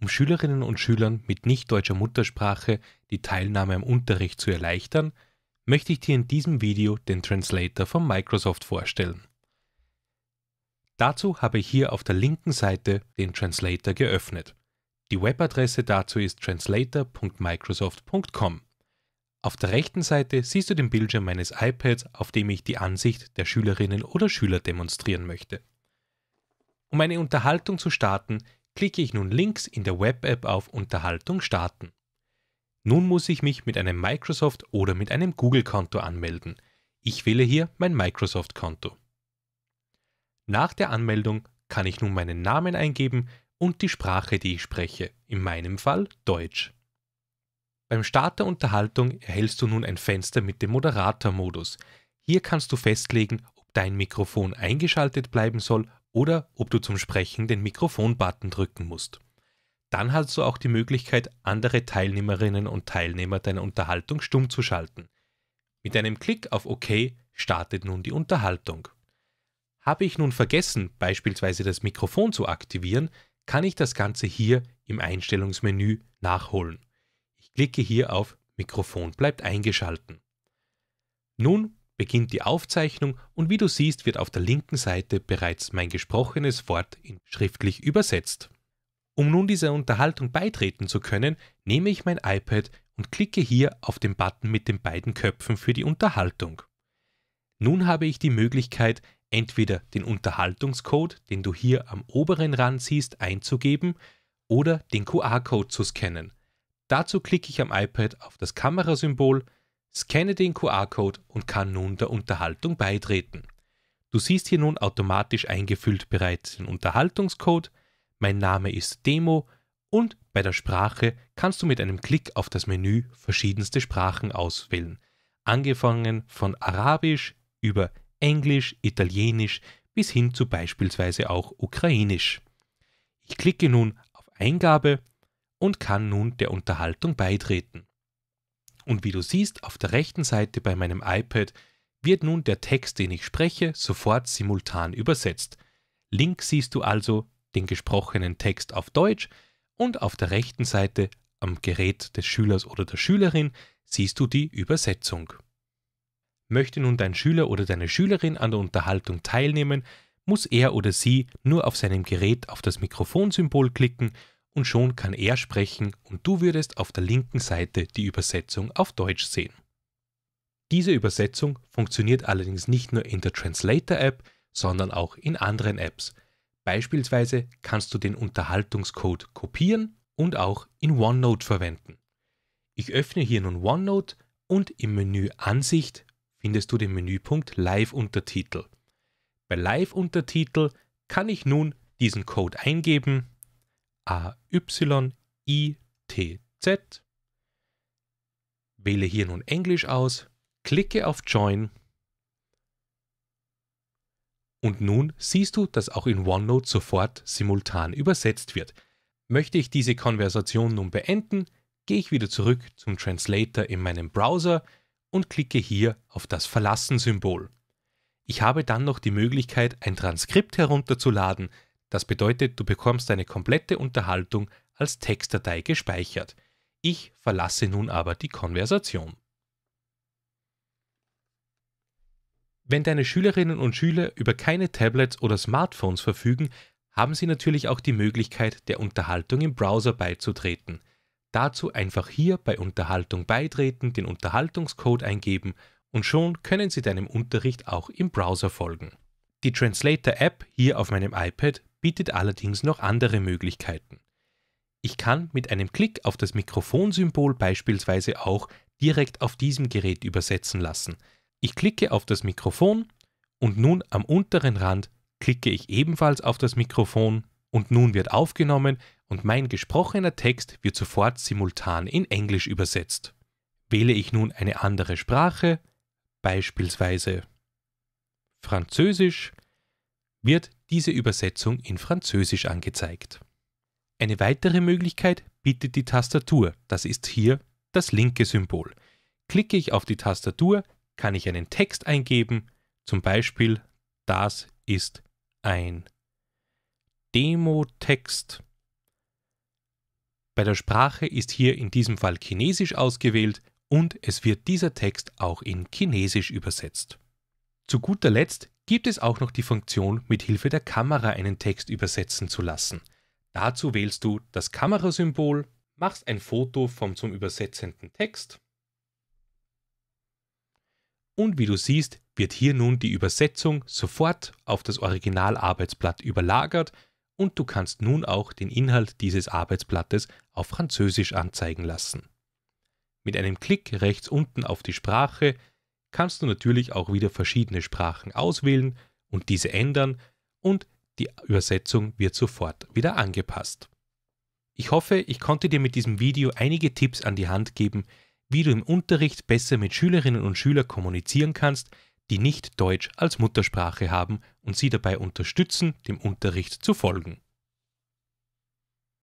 um Schülerinnen und Schülern mit nicht deutscher Muttersprache die Teilnahme am Unterricht zu erleichtern, möchte ich dir in diesem Video den Translator von Microsoft vorstellen. Dazu habe ich hier auf der linken Seite den Translator geöffnet. Die Webadresse dazu ist translator.microsoft.com. Auf der rechten Seite siehst du den Bildschirm meines iPads, auf dem ich die Ansicht der Schülerinnen oder Schüler demonstrieren möchte. Um eine Unterhaltung zu starten, klicke ich nun links in der Web-App auf Unterhaltung starten. Nun muss ich mich mit einem Microsoft- oder mit einem Google-Konto anmelden. Ich wähle hier mein Microsoft-Konto. Nach der Anmeldung kann ich nun meinen Namen eingeben und die Sprache, die ich spreche, in meinem Fall Deutsch. Beim Start der Unterhaltung erhältst du nun ein Fenster mit dem Moderator-Modus. Hier kannst du festlegen, ob dein Mikrofon eingeschaltet bleiben soll oder ob du zum Sprechen den Mikrofon-Button drücken musst. Dann hast du auch die Möglichkeit, andere Teilnehmerinnen und Teilnehmer deiner Unterhaltung stumm zu schalten. Mit einem Klick auf OK startet nun die Unterhaltung. Habe ich nun vergessen, beispielsweise das Mikrofon zu aktivieren, kann ich das Ganze hier im Einstellungsmenü nachholen. Ich klicke hier auf Mikrofon bleibt eingeschalten. Nun beginnt die Aufzeichnung und wie du siehst, wird auf der linken Seite bereits mein gesprochenes Wort in schriftlich übersetzt. Um nun dieser Unterhaltung beitreten zu können, nehme ich mein iPad und klicke hier auf den Button mit den beiden Köpfen für die Unterhaltung. Nun habe ich die Möglichkeit, entweder den Unterhaltungscode, den du hier am oberen Rand siehst, einzugeben oder den QR-Code zu scannen. Dazu klicke ich am iPad auf das Kamerasymbol, Scanne den QR-Code und kann nun der Unterhaltung beitreten. Du siehst hier nun automatisch eingefüllt bereits den Unterhaltungscode, mein Name ist Demo und bei der Sprache kannst du mit einem Klick auf das Menü verschiedenste Sprachen auswählen, angefangen von Arabisch über Englisch, Italienisch bis hin zu beispielsweise auch Ukrainisch. Ich klicke nun auf Eingabe und kann nun der Unterhaltung beitreten. Und wie du siehst, auf der rechten Seite bei meinem iPad wird nun der Text, den ich spreche, sofort simultan übersetzt. Links siehst du also den gesprochenen Text auf Deutsch und auf der rechten Seite am Gerät des Schülers oder der Schülerin siehst du die Übersetzung. Möchte nun dein Schüler oder deine Schülerin an der Unterhaltung teilnehmen, muss er oder sie nur auf seinem Gerät auf das Mikrofonsymbol klicken und schon kann er sprechen und du würdest auf der linken Seite die Übersetzung auf Deutsch sehen. Diese Übersetzung funktioniert allerdings nicht nur in der Translator App, sondern auch in anderen Apps. Beispielsweise kannst du den Unterhaltungscode kopieren und auch in OneNote verwenden. Ich öffne hier nun OneNote und im Menü Ansicht findest du den Menüpunkt Live-Untertitel. Bei Live-Untertitel kann ich nun diesen Code eingeben A-Y-I-T-Z. Wähle hier nun Englisch aus, klicke auf Join und nun siehst du, dass auch in OneNote sofort simultan übersetzt wird. Möchte ich diese Konversation nun beenden, gehe ich wieder zurück zum Translator in meinem Browser und klicke hier auf das Verlassen-Symbol. Ich habe dann noch die Möglichkeit, ein Transkript herunterzuladen, das bedeutet, du bekommst deine komplette Unterhaltung als Textdatei gespeichert. Ich verlasse nun aber die Konversation. Wenn deine Schülerinnen und Schüler über keine Tablets oder Smartphones verfügen, haben sie natürlich auch die Möglichkeit, der Unterhaltung im Browser beizutreten. Dazu einfach hier bei Unterhaltung beitreten, den Unterhaltungscode eingeben und schon können sie deinem Unterricht auch im Browser folgen. Die Translator-App hier auf meinem iPad bietet allerdings noch andere Möglichkeiten. Ich kann mit einem Klick auf das Mikrofonsymbol beispielsweise auch direkt auf diesem Gerät übersetzen lassen. Ich klicke auf das Mikrofon und nun am unteren Rand klicke ich ebenfalls auf das Mikrofon und nun wird aufgenommen und mein gesprochener Text wird sofort simultan in Englisch übersetzt. Wähle ich nun eine andere Sprache, beispielsweise Französisch, wird diese Übersetzung in Französisch angezeigt. Eine weitere Möglichkeit bietet die Tastatur, das ist hier das linke Symbol. Klicke ich auf die Tastatur, kann ich einen Text eingeben, zum Beispiel das ist ein Demo-Text. Bei der Sprache ist hier in diesem Fall Chinesisch ausgewählt und es wird dieser Text auch in Chinesisch übersetzt. Zu guter Letzt gibt es auch noch die Funktion, mit Hilfe der Kamera einen Text übersetzen zu lassen. Dazu wählst du das Kamerasymbol, machst ein Foto vom zum übersetzenden Text und wie du siehst, wird hier nun die Übersetzung sofort auf das Originalarbeitsblatt überlagert und du kannst nun auch den Inhalt dieses Arbeitsblattes auf Französisch anzeigen lassen. Mit einem Klick rechts unten auf die Sprache kannst du natürlich auch wieder verschiedene Sprachen auswählen und diese ändern und die Übersetzung wird sofort wieder angepasst. Ich hoffe, ich konnte dir mit diesem Video einige Tipps an die Hand geben, wie du im Unterricht besser mit Schülerinnen und Schülern kommunizieren kannst, die nicht Deutsch als Muttersprache haben und sie dabei unterstützen, dem Unterricht zu folgen.